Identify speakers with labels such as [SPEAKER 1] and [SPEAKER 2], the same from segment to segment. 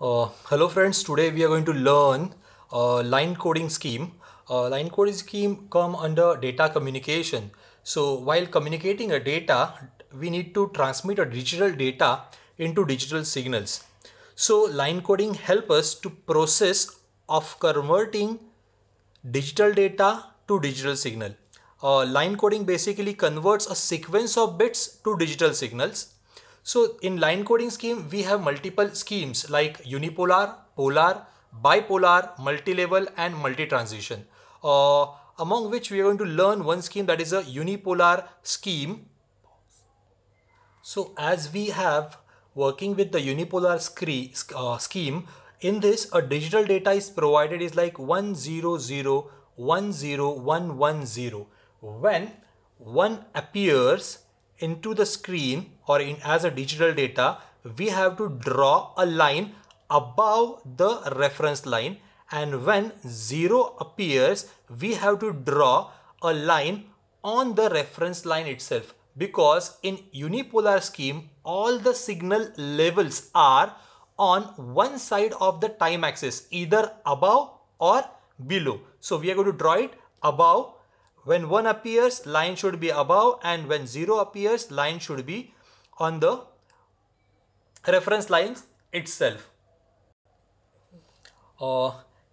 [SPEAKER 1] Uh, hello friends, today we are going to learn uh, line coding scheme. Uh, line coding scheme come under data communication. So while communicating a data, we need to transmit a digital data into digital signals. So line coding help us to process of converting digital data to digital signal. Uh, line coding basically converts a sequence of bits to digital signals so in line coding scheme, we have multiple schemes like unipolar, polar, bipolar, multilevel and multi-transition. Uh, among which we are going to learn one scheme that is a unipolar scheme. So as we have working with the unipolar uh, scheme, in this a digital data is provided is like 0. when 1 appears into the screen or in as a digital data, we have to draw a line above the reference line and when 0 appears, we have to draw a line on the reference line itself because in unipolar scheme, all the signal levels are on one side of the time axis, either above or below. So we are going to draw it above when 1 appears, line should be above and when 0 appears, line should be on the reference lines itself. Uh,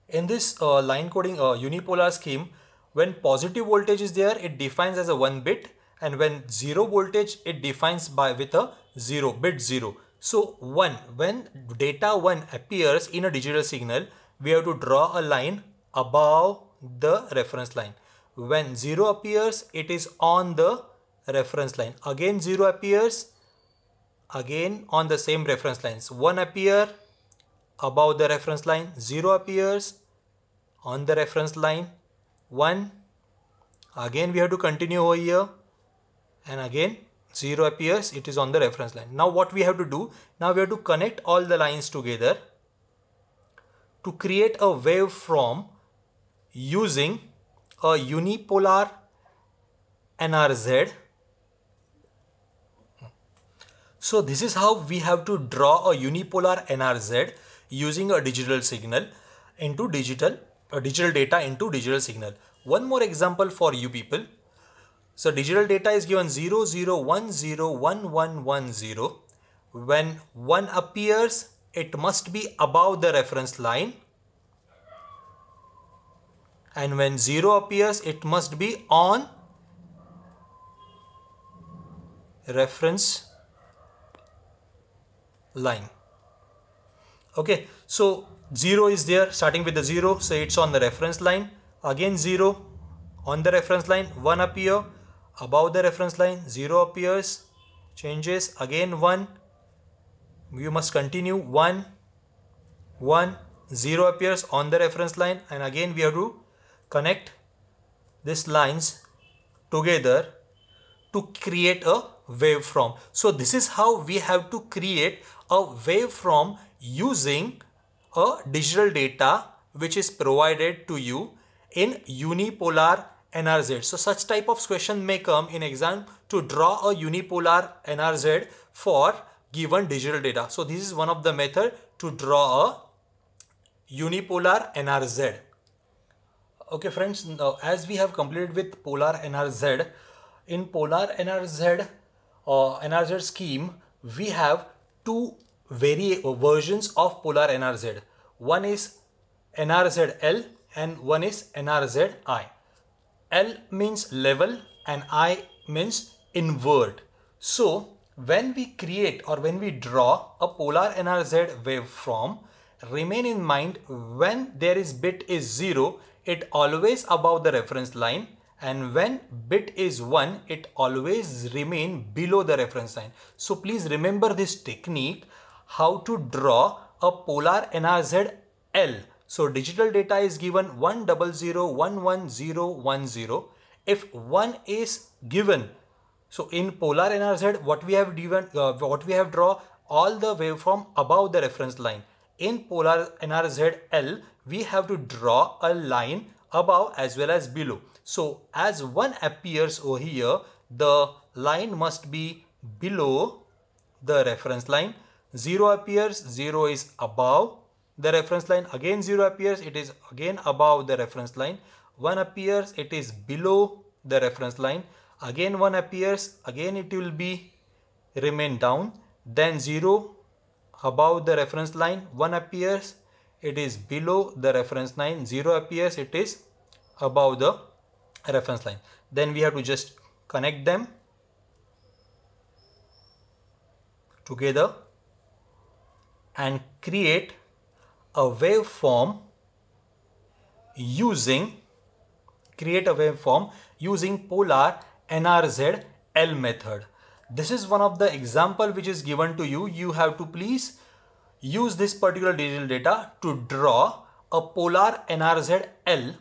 [SPEAKER 1] in this uh, line coding uh, unipolar scheme, when positive voltage is there, it defines as a 1 bit and when 0 voltage, it defines by with a 0 bit 0. So 1, when data 1 appears in a digital signal, we have to draw a line above the reference line. When 0 appears, it is on the reference line. Again 0 appears, again on the same reference lines. 1 appear above the reference line, 0 appears on the reference line, 1. Again we have to continue over here and again 0 appears, it is on the reference line. Now what we have to do, now we have to connect all the lines together to create a wave from using a unipolar NRZ. So this is how we have to draw a unipolar NRZ using a digital signal into digital uh, digital data into digital signal. One more example for you people. So digital data is given 00101110. When 1 appears, it must be above the reference line and when 0 appears it must be on reference line okay so 0 is there starting with the 0 so it's on the reference line again 0 on the reference line 1 appear above the reference line 0 appears changes again 1 you must continue 1 1 0 appears on the reference line and again we have to connect these lines together to create a waveform. So this is how we have to create a waveform using a digital data which is provided to you in unipolar NRZ. So such type of question may come in exam to draw a unipolar NRZ for given digital data. So this is one of the method to draw a unipolar NRZ. Okay friends, now as we have completed with Polar NRZ, in Polar NRZ uh, NRZ scheme, we have two vari versions of Polar NRZ. One is NRZL and one is NRZI. L means level and I means invert. So when we create or when we draw a polar NRZ waveform, remain in mind when there is bit is 0 it always above the reference line and when bit is 1 it always remain below the reference line. So please remember this technique how to draw a polar NRZ L. So digital data is given 100111010. If 1 is given so in polar NRZ what we have given uh, what we have draw all the waveform above the reference line in polar NRZL, we have to draw a line above as well as below. So as one appears over here, the line must be below the reference line. 0 appears, 0 is above the reference line. Again 0 appears, it is again above the reference line. 1 appears, it is below the reference line. Again 1 appears, again it will be remain down. Then 0 above the reference line 1 appears it is below the reference line 0 appears it is above the reference line then we have to just connect them together and create a waveform using create a waveform using polar NRZ L method this is one of the example which is given to you. You have to please use this particular digital data to draw a polar L,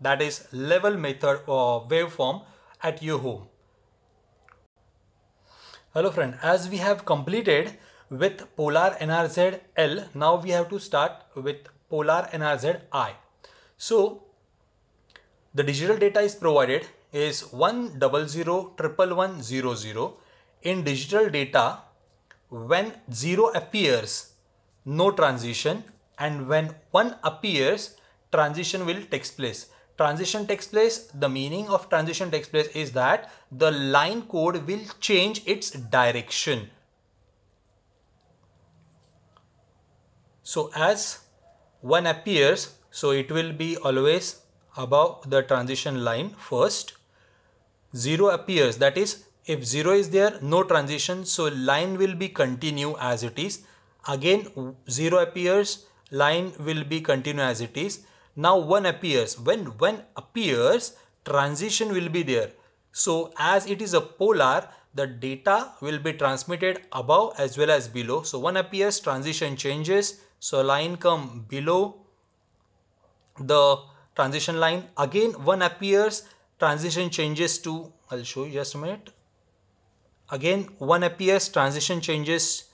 [SPEAKER 1] that is level method or uh, waveform at your home. Hello friend, as we have completed with polar L, now we have to start with polar I. So the digital data is provided is one double zero triple one zero zero in digital data when 0 appears, no transition and when 1 appears, transition will takes place. Transition takes place, the meaning of transition takes place is that the line code will change its direction. So as 1 appears, so it will be always above the transition line first. 0 appears, that is if 0 is there, no transition. So line will be continue as it is. Again, 0 appears, line will be continue as it is. Now 1 appears. When 1 appears, transition will be there. So as it is a polar, the data will be transmitted above as well as below. So 1 appears, transition changes. So line come below the transition line. Again 1 appears, transition changes to, I'll show you just a minute. Again, 1 appears, transition changes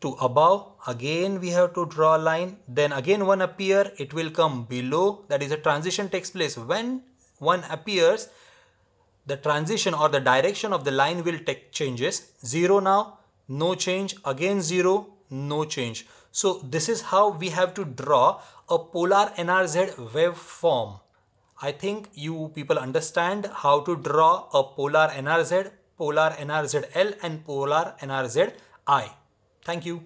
[SPEAKER 1] to above. Again, we have to draw a line. Then again 1 appear, it will come below. That is a transition takes place. When 1 appears, the transition or the direction of the line will take changes. 0 now, no change. Again 0, no change. So this is how we have to draw a polar NRZ waveform. I think you people understand how to draw a polar NRZ polar NRZL and polar NRZI. Thank you.